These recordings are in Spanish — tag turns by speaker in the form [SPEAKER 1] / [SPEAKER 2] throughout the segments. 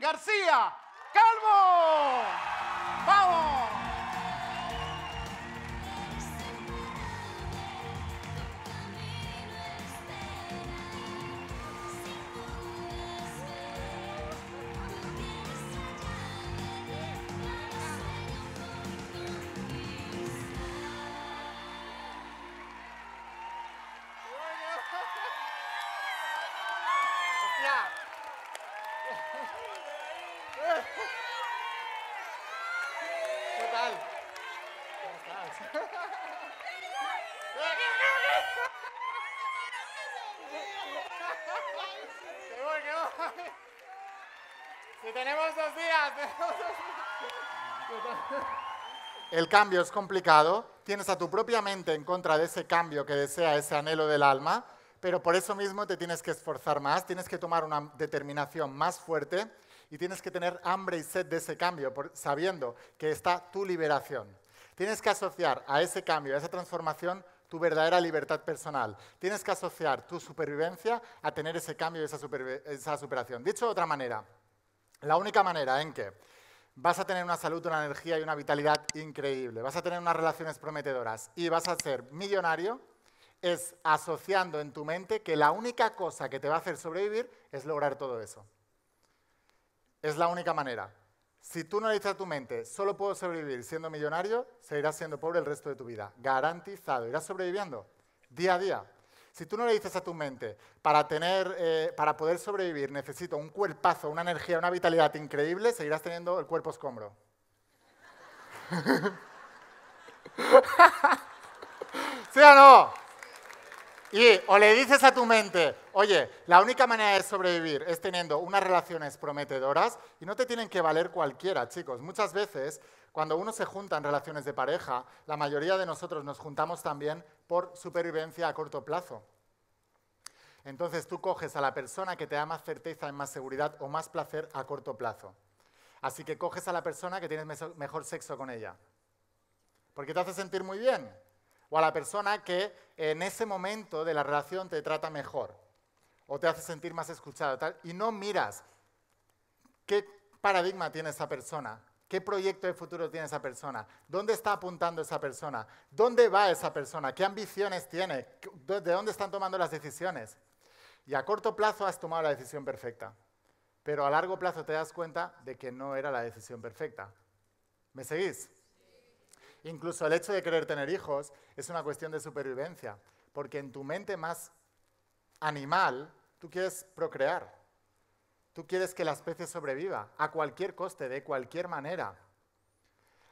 [SPEAKER 1] García calmo, ¡Vamos! estás? ¿Cómo estás? ¡Qué Si tenemos dos tenemos dos días. El cambio es complicado, tienes a tu propia mente en contra de ese cambio que desea ese anhelo del alma, pero por eso mismo te tienes que esforzar más, tienes que tomar una determinación más fuerte y tienes que tener hambre y sed de ese cambio, sabiendo que está tu liberación. Tienes que asociar a ese cambio, a esa transformación, tu verdadera libertad personal. Tienes que asociar tu supervivencia a tener ese cambio y esa, esa superación. Dicho de otra manera, la única manera en que vas a tener una salud, una energía y una vitalidad increíble, vas a tener unas relaciones prometedoras y vas a ser millonario es asociando en tu mente que la única cosa que te va a hacer sobrevivir es lograr todo eso. Es la única manera. Si tú no le dices a tu mente, solo puedo sobrevivir siendo millonario, seguirás siendo pobre el resto de tu vida. Garantizado, irás sobreviviendo día a día. Si tú no le dices a tu mente, para, tener, eh, para poder sobrevivir necesito un cuerpazo, una energía, una vitalidad increíble, seguirás teniendo el cuerpo escombro. ¿Sí o no? Y o le dices a tu mente, oye, la única manera de sobrevivir es teniendo unas relaciones prometedoras y no te tienen que valer cualquiera, chicos. Muchas veces, cuando uno se junta en relaciones de pareja, la mayoría de nosotros nos juntamos también por supervivencia a corto plazo. Entonces tú coges a la persona que te da más certeza, más seguridad o más placer a corto plazo. Así que coges a la persona que tienes mejor sexo con ella. Porque te hace sentir muy bien o a la persona que en ese momento de la relación te trata mejor o te hace sentir más escuchada. y no miras qué paradigma tiene esa persona, qué proyecto de futuro tiene esa persona, dónde está apuntando esa persona, dónde va esa persona, qué ambiciones tiene, de dónde están tomando las decisiones. Y a corto plazo has tomado la decisión perfecta, pero a largo plazo te das cuenta de que no era la decisión perfecta. ¿Me seguís? Incluso el hecho de querer tener hijos es una cuestión de supervivencia, porque en tu mente más animal tú quieres procrear, tú quieres que la especie sobreviva a cualquier coste, de cualquier manera.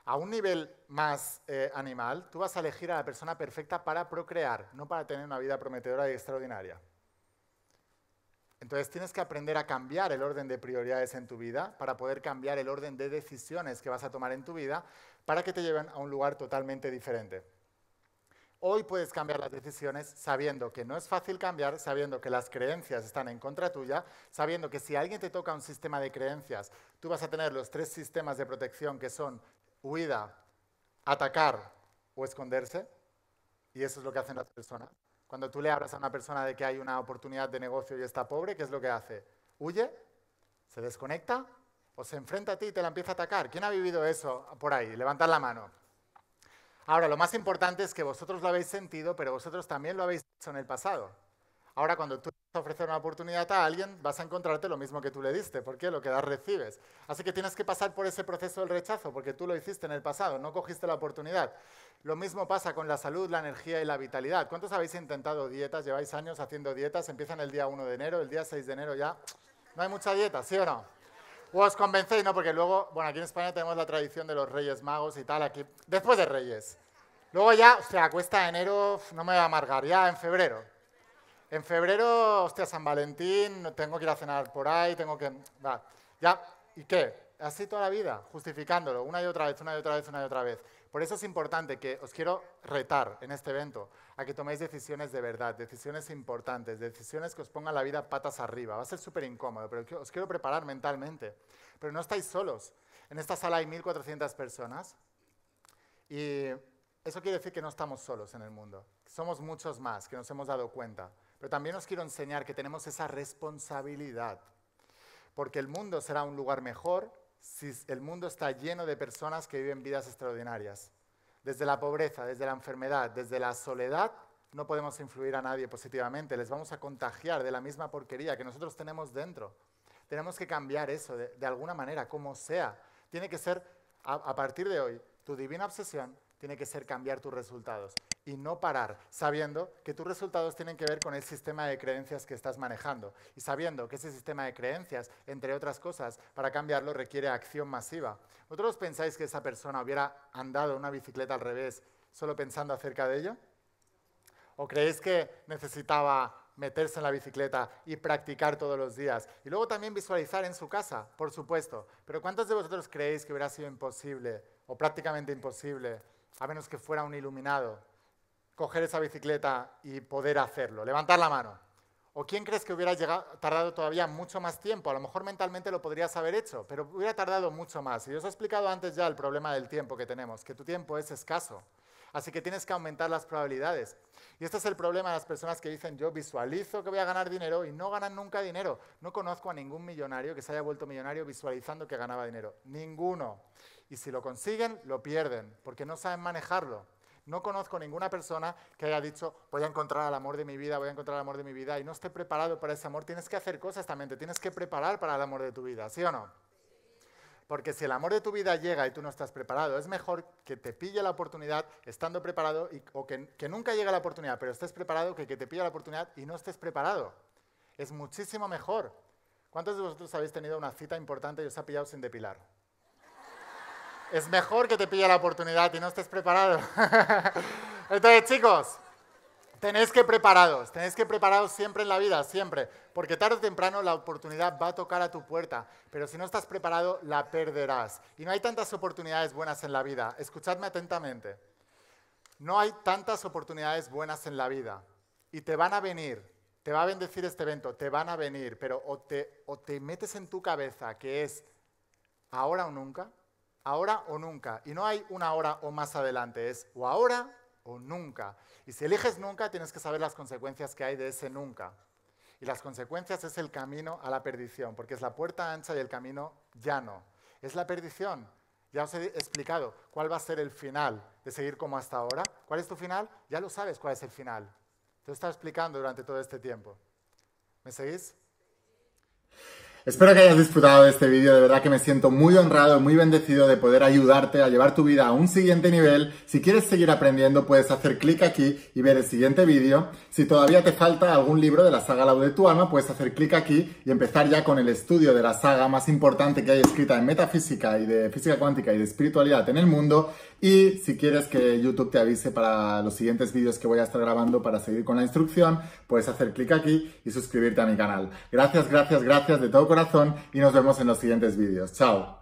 [SPEAKER 1] A un nivel más eh, animal, tú vas a elegir a la persona perfecta para procrear, no para tener una vida prometedora y extraordinaria. Entonces tienes que aprender a cambiar el orden de prioridades en tu vida para poder cambiar el orden de decisiones que vas a tomar en tu vida para que te lleven a un lugar totalmente diferente. Hoy puedes cambiar las decisiones sabiendo que no es fácil cambiar, sabiendo que las creencias están en contra tuya, sabiendo que si alguien te toca un sistema de creencias, tú vas a tener los tres sistemas de protección que son huida, atacar o esconderse, y eso es lo que hacen las personas. Cuando tú le hablas a una persona de que hay una oportunidad de negocio y está pobre, ¿qué es lo que hace? ¿Huye? ¿Se desconecta? ¿O se enfrenta a ti y te la empieza a atacar? ¿Quién ha vivido eso por ahí? Levantad la mano. Ahora, lo más importante es que vosotros lo habéis sentido, pero vosotros también lo habéis hecho en el pasado. Ahora cuando tú ofreces una oportunidad a alguien, vas a encontrarte lo mismo que tú le diste, porque lo que das recibes. Así que tienes que pasar por ese proceso del rechazo, porque tú lo hiciste en el pasado, no cogiste la oportunidad. Lo mismo pasa con la salud, la energía y la vitalidad. ¿Cuántos habéis intentado dietas? Lleváis años haciendo dietas, empiezan el día 1 de enero, el día 6 de enero ya. No hay mucha dieta, ¿sí o no? o os convencéis, ¿no? Porque luego, bueno, aquí en España tenemos la tradición de los Reyes Magos y tal, aquí, después de Reyes. Luego ya, o sea, cuesta enero, no me voy a amargar, ya en febrero. En febrero, hostia, San Valentín, tengo que ir a cenar por ahí, tengo que... ya, ¿y qué? Así toda la vida, justificándolo, una y otra vez, una y otra vez, una y otra vez. Por eso es importante que os quiero retar en este evento a que toméis decisiones de verdad, decisiones importantes, decisiones que os pongan la vida patas arriba. Va a ser súper incómodo, pero os quiero preparar mentalmente. Pero no estáis solos. En esta sala hay 1.400 personas y eso quiere decir que no estamos solos en el mundo somos muchos más que nos hemos dado cuenta, pero también os quiero enseñar que tenemos esa responsabilidad, porque el mundo será un lugar mejor si el mundo está lleno de personas que viven vidas extraordinarias. Desde la pobreza, desde la enfermedad, desde la soledad, no podemos influir a nadie positivamente, les vamos a contagiar de la misma porquería que nosotros tenemos dentro. Tenemos que cambiar eso de, alguna manera, como sea. Tiene que ser, a partir de hoy, tu divina obsesión tiene que ser cambiar tus resultados y no parar, sabiendo que tus resultados tienen que ver con el sistema de creencias que estás manejando y sabiendo que ese sistema de creencias, entre otras cosas, para cambiarlo requiere acción masiva. ¿Vosotros pensáis que esa persona hubiera andado una bicicleta al revés solo pensando acerca de ello? ¿O creéis que necesitaba meterse en la bicicleta y practicar todos los días. Y luego también visualizar en su casa, por supuesto. Pero ¿cuántos de vosotros creéis que hubiera sido imposible o prácticamente imposible, a menos que fuera un iluminado, coger esa bicicleta y poder hacerlo? Levantar la mano. ¿O quién crees que hubiera llegado, tardado todavía mucho más tiempo? A lo mejor mentalmente lo podrías haber hecho, pero hubiera tardado mucho más. Y os he explicado antes ya el problema del tiempo que tenemos, que tu tiempo es escaso. Así que tienes que aumentar las probabilidades. Y este es el problema de las personas que dicen, yo visualizo que voy a ganar dinero y no ganan nunca dinero. No conozco a ningún millonario que se haya vuelto millonario visualizando que ganaba dinero. Ninguno. Y si lo consiguen, lo pierden, porque no saben manejarlo. No conozco ninguna persona que haya dicho, voy a encontrar el amor de mi vida, voy a encontrar el amor de mi vida, y no esté preparado para ese amor. Tienes que hacer cosas también, te tienes que preparar para el amor de tu vida, ¿sí o no? Porque si el amor de tu vida llega y tú no estás preparado, es mejor que te pille la oportunidad estando preparado o que, que, nunca llegue la oportunidad, pero estés preparado que que te pille la oportunidad y no estés preparado. Es muchísimo mejor. ¿Cuántos de vosotros habéis tenido una cita importante y os ha pillado sin depilar? es mejor que te pille la oportunidad y no estés preparado. Entonces, chicos, tenéis que preparados, tenéis que preparados siempre en la vida, siempre, porque tarde o temprano la oportunidad va a tocar a tu puerta, pero si no estás preparado, la perderás. Y no hay tantas oportunidades buenas en la vida. Escuchadme atentamente. No hay tantas oportunidades buenas en la vida y te van a venir, te va a bendecir este evento, te van a venir, pero o te metes en tu cabeza que es ahora o nunca, ahora o nunca. Y no hay una hora o más adelante, es o ahora o nunca. Y si eliges nunca, tienes que saber las consecuencias que hay de ese nunca. Y las consecuencias es el camino a la perdición, porque es la puerta ancha y el camino llano. Es la perdición. Ya os he explicado cuál va a ser el final de seguir como hasta ahora. ¿Cuál es tu final? Ya lo sabes cuál es el final. Te lo he explicando durante todo este tiempo. ¿Me seguís? Espero que hayas disfrutado de este vídeo, de verdad que me siento muy honrado y muy bendecido de poder ayudarte a llevar tu vida a un siguiente nivel. Si quieres seguir aprendiendo puedes hacer clic aquí y ver el siguiente vídeo. Si todavía te falta algún libro de la saga de tu alma, puedes hacer clic aquí y empezar ya con el estudio de la saga más importante que hay escrita en metafísica y de física cuántica y de espiritualidad en el mundo. Y si quieres que YouTube te avise para los siguientes vídeos que voy a estar grabando para seguir con la instrucción, puedes hacer clic aquí y suscribirte a mi canal. Gracias, gracias, gracias de todo corazón y nos vemos en los siguientes vídeos. Chao.